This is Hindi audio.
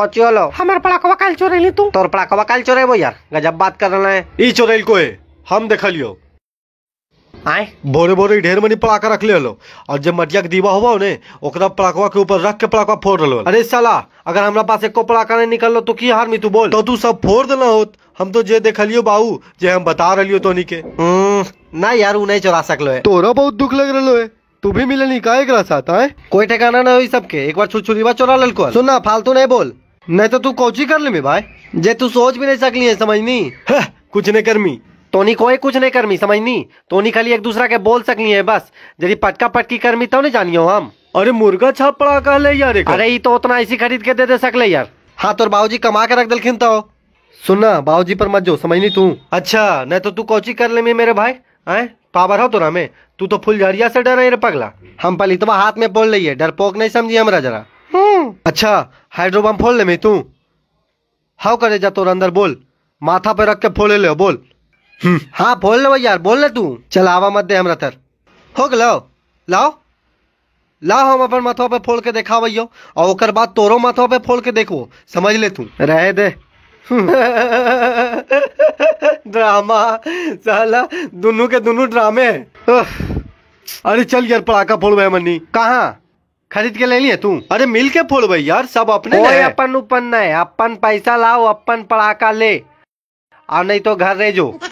कची होलो हमारे पड़ाकवा कल चोरे तू तोर पड़ाकवा कल चोरेबो यार गजब बात कर रहा है ई चोरेल को है हम देखा लियो आए भोरे भोरे ढेर मनी पड़ाका रख ले लो और जब मटिया के दीवा हुआ ने ओकरा पड़ाकवा के ऊपर रख के पड़ाकवा फोड़ लो अरे साला अगर हमरा पास एको पड़ाका नहीं निकल लो तो की हार में तू बोल तो तू सब फोड़ देना होत हम तो जे देख लियो बाऊ जे हम बता रलियो तोनी के हम्म, ना यार उ नहीं चुरा सकलो है तोरा बहुत दुख लग रहा है तू भी मिले नहीं का एक साथ है कोई ठिकाना नहीं हो सबके एक बार छुछुरीवा चुरा ललको ना फालतू नहीं बोल नहीं तो तू कोची कर ले भाई जे तू सोच भी नहीं सकली है समझनी हाँ, कुछ नहीं करमी तोनी कोई कुछ नहीं करमी समझनी तोनी खाली एक दूसरा के बोल सकली है बस यदि पटका पटकी करमी तो नहीं जानियो हम अरे मुर्गा छाप पड़ा कह ले यार अरे ये तो उतना ऐसी खरीद के दे दे सकले यार हाँ तोर बाबूजी कमा के रख दिलखिन तो सुनना बाबूजी पर मत जो समझनी तू अच्छा नहीं तो तू कोची कर ले मेरे भाई आए पावर हो तो में तू तो फुलझरिया से डर रे पगला हम पलितवा हाथ में बोल रही है डर पोक नहीं समझी हमारा जरा हूँ अच्छा हाइड्रो बम फोड़ ले मैं तू हाउ करे जा तोर अंदर बोल माथा पे रख के फोड़े ले बोल हम्म। हाँ फोड़ ले यार बोल ले तू चल आवा मत दे हमरा तर हो गए लाओ लाओ लाओ हम अपन माथा पे फोड़ के देखा भैयो और ओकर बाद तोरो माथा पे फोड़ के देखो समझ ले तू रह दे ड्रामा साला दोनों के दोनों ड्रामे अरे चल यार पड़ाका फोड़ मनी कहाँ खरीद के ले लिए तू अरे मिल के फोड़ भाई यार सब अपने अपन उपन नहीं अपन पैसा लाओ अपन पड़ाका ले और नहीं तो घर रह जो